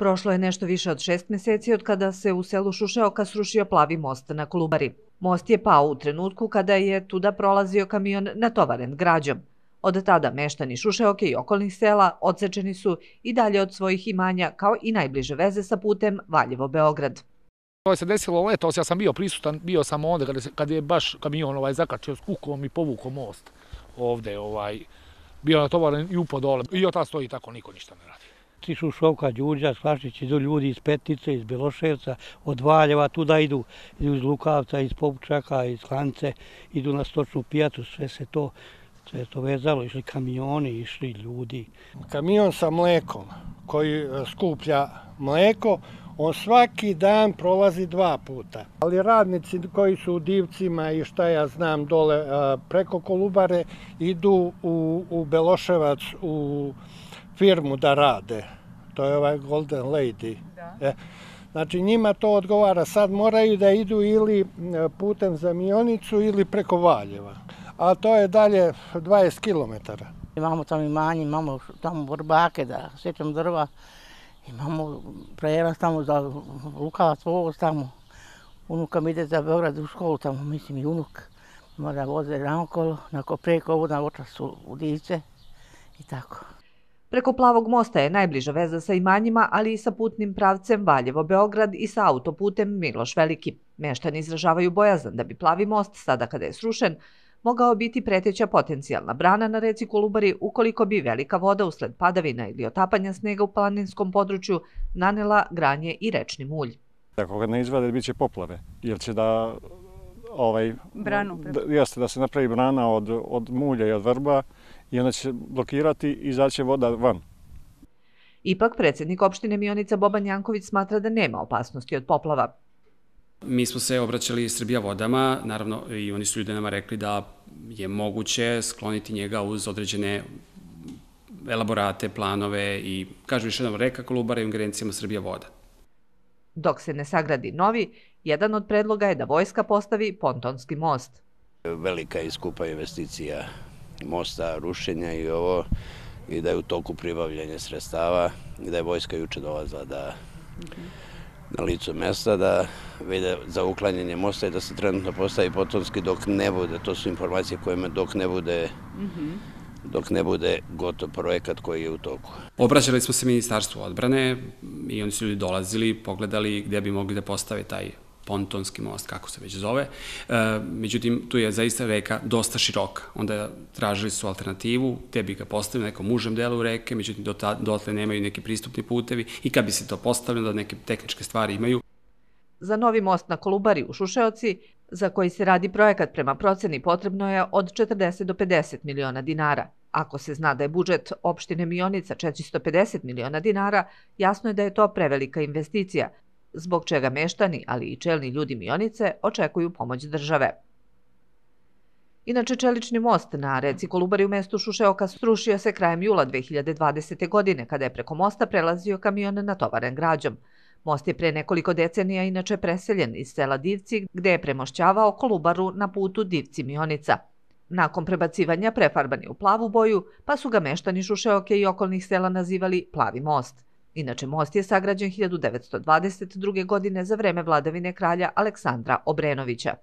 Prošlo je nešto više od šest meseci od kada se u selu Šušeoka srušio plavi most na Kolubari. Most je pao u trenutku kada je tuda prolazio kamion natovaren građom. Od tada meštani Šušeoke i okolnih sela odsečeni su i dalje od svojih imanja kao i najbliže veze sa putem Valjevo-Beograd. To se desilo letos, ja sam bio prisutan, bio sam onda kada, kada je baš kamion ovaj zakačio s kukom i povukao most ovde, ovaj, bio natovaren i upo dole i od tada stoji tako, niko ništa ne radi. Tišu Šovka, Đurđa, Slašić, idu ljudi iz Petnice, iz Beloševca, od Valjeva, tuda idu, idu iz Lukavca, iz Popučaka, iz Klance, idu na stočnu pijacu, sve se to sve to vezalo, išli kamioni, išli ljudi. Kamion sa mlekom koji e, skuplja mleko, on svaki dan prolazi dva puta. Ali radnici koji su u divcima i šta ja znam dole e, preko Kolubare idu u, u Beloševac, u firmu da rade. To je ovaj Golden Lady. Da. E, znači njima to odgovara. Sad moraju da idu ili e, putem za Mionicu ili preko Valjeva. A to je dalje 20 km. Imamo tamo imanje, imamo tamo borbake da sjećam drva. Imamo prejelaz tamo za Lukavac voz tamo. Unuka mi ide za Beograd u školu tamo, mislim i unuk. Mora da voze naokolo, nakon preko ovuda očas u, u divce i tako. Preko Plavog mosta je najbliža veza sa imanjima, ali i sa putnim pravcem Valjevo-Beograd i sa autoputem Miloš Veliki. Meštani izražavaju bojazan da bi Plavi most, sada kada je srušen, mogao biti preteća potencijalna brana na reci Kolubari ukoliko bi velika voda usled padavina ili otapanja snega u planinskom području nanela granje i rečni mulj. Ako ga ne izvade, bit će poplave, jer će da... Ovaj, Branu. Da, jeste, da se napravi brana od, od mulja i od vrba, i onda će blokirati i izaće voda van. Ipak predsednik opštine Mionica Boban Janković smatra da nema opasnosti od poplava. Mi smo se obraćali Srbija vodama, naravno i oni su ljudi nama rekli da je moguće skloniti njega uz određene elaborate, planove i, kažu još jednom, reka Kolubara i ingerencijama Srbija voda. Dok se ne sagradi novi, jedan od predloga je da vojska postavi pontonski most. Velika i skupa investicija mosta, rušenja i ovo, i da je u toku pribavljanje sredstava, i da je vojska juče dolazila da na licu mesta da vide za uklanjanje mosta i da se trenutno postavi potonski dok ne bude, to su informacije koje me dok ne bude mm -hmm dok ne bude gotov projekat koji je u toku. Obraćali smo se Ministarstvu odbrane i oni su ljudi dolazili, pogledali gde bi mogli da postave taj pontonski most, kako se već zove. E, međutim, tu je zaista reka dosta široka. Onda tražili su alternativu, te bi ga postavili na nekom užem delu reke, međutim, do ta, dotle nemaju neki pristupni putevi i kad bi se to postavljeno, da neke tehničke stvari imaju. Za novi most na Kolubari u Šušeoci, za koji se radi projekat prema proceni, potrebno je od 40 do 50 miliona dinara. Ako se zna da je budžet opštine Mionica 450 miliona dinara, jasno je da je to prevelika investicija, zbog čega meštani, ali i čelni ljudi Mionice očekuju pomoć države. Inače, čelični most na reci Kolubari u mestu Šušeoka strušio se krajem jula 2020. godine, kada je preko mosta prelazio kamion na tovaren građom. Most je pre nekoliko decenija inače preseljen iz sela Divci, gde je premošćavao Kolubaru na putu Divci-Mionica. Nakon prebacivanja prefarban je u plavu boju, pa su ga meštani Šušeoke i okolnih sela nazivali Plavi most – Inače, most je sagrađen 1922. godine za vreme vladavine kralja Aleksandra Obrenovića.